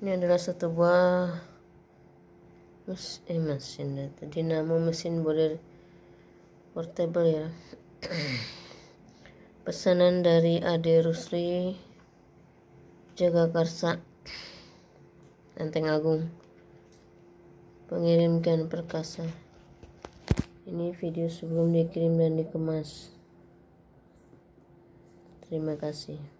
ini adalah satu buah mes eh, mesin itu ya. dinamo mesin boiler portable ya pesanan dari Ade Rusli Jagakarsa Anteng Agung pengirimkan perkasa ini video sebelum dikirim dan dikemas terima kasih